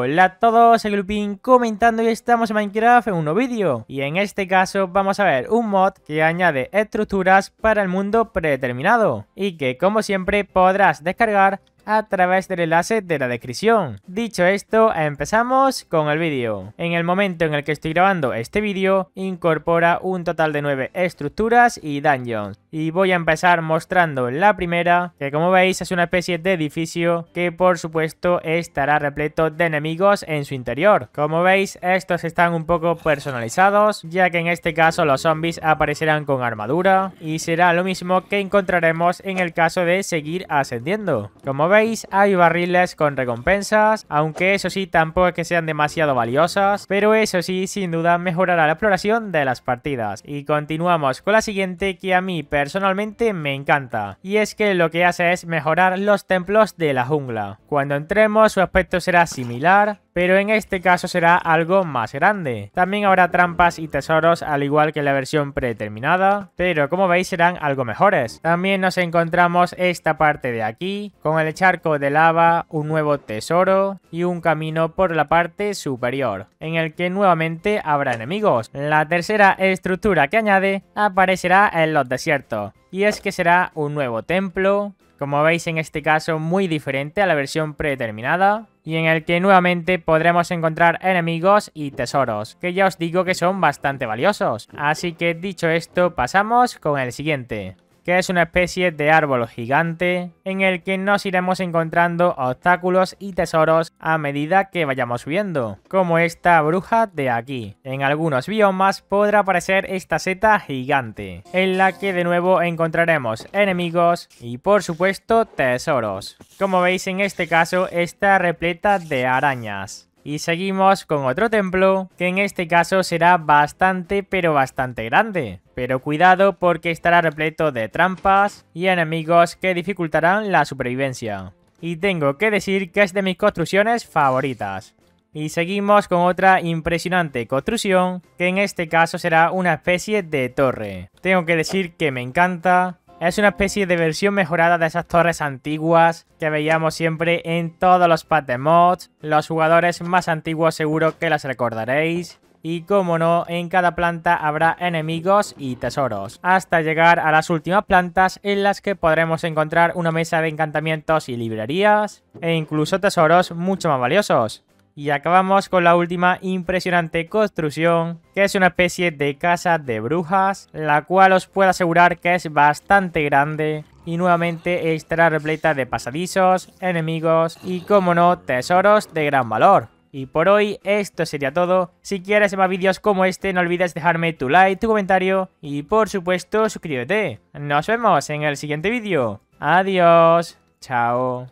Hola a todos, el grupín, comentando y estamos en Minecraft en un nuevo vídeo. Y en este caso vamos a ver un mod que añade estructuras para el mundo predeterminado. Y que como siempre podrás descargar a través del enlace de la descripción. Dicho esto, empezamos con el vídeo. En el momento en el que estoy grabando este vídeo, incorpora un total de 9 estructuras y dungeons y voy a empezar mostrando la primera, que como veis es una especie de edificio que por supuesto estará repleto de enemigos en su interior. Como veis estos están un poco personalizados, ya que en este caso los zombies aparecerán con armadura y será lo mismo que encontraremos en el caso de seguir ascendiendo. Como veis hay barriles con recompensas, aunque eso sí tampoco es que sean demasiado valiosas, pero eso sí sin duda mejorará la exploración de las partidas. Y continuamos con la siguiente que a mí personalmente me encanta, y es que lo que hace es mejorar los templos de la jungla. Cuando entremos su aspecto será similar, pero en este caso será algo más grande. También habrá trampas y tesoros al igual que la versión predeterminada, pero como veis serán algo mejores. También nos encontramos esta parte de aquí, con el charco de lava, un nuevo tesoro y un camino por la parte superior, en el que nuevamente habrá enemigos. La tercera estructura que añade aparecerá en los desiertos, y es que será un nuevo templo, como veis en este caso muy diferente a la versión predeterminada, y en el que nuevamente podremos encontrar enemigos y tesoros, que ya os digo que son bastante valiosos. Así que dicho esto, pasamos con el siguiente que es una especie de árbol gigante en el que nos iremos encontrando obstáculos y tesoros a medida que vayamos subiendo, como esta bruja de aquí. En algunos biomas podrá aparecer esta seta gigante, en la que de nuevo encontraremos enemigos y por supuesto tesoros. Como veis en este caso está repleta de arañas. Y seguimos con otro templo, que en este caso será bastante pero bastante grande. Pero cuidado porque estará repleto de trampas y enemigos que dificultarán la supervivencia. Y tengo que decir que es de mis construcciones favoritas. Y seguimos con otra impresionante construcción, que en este caso será una especie de torre. Tengo que decir que me encanta, es una especie de versión mejorada de esas torres antiguas que veíamos siempre en todos los Path de mods. Los jugadores más antiguos seguro que las recordaréis. Y como no, en cada planta habrá enemigos y tesoros, hasta llegar a las últimas plantas en las que podremos encontrar una mesa de encantamientos y librerías, e incluso tesoros mucho más valiosos. Y acabamos con la última impresionante construcción, que es una especie de casa de brujas, la cual os puedo asegurar que es bastante grande y nuevamente estará repleta de pasadizos, enemigos y, como no, tesoros de gran valor. Y por hoy esto sería todo. Si quieres más vídeos como este, no olvides dejarme tu like, tu comentario y por supuesto suscríbete. Nos vemos en el siguiente vídeo. Adiós. Chao.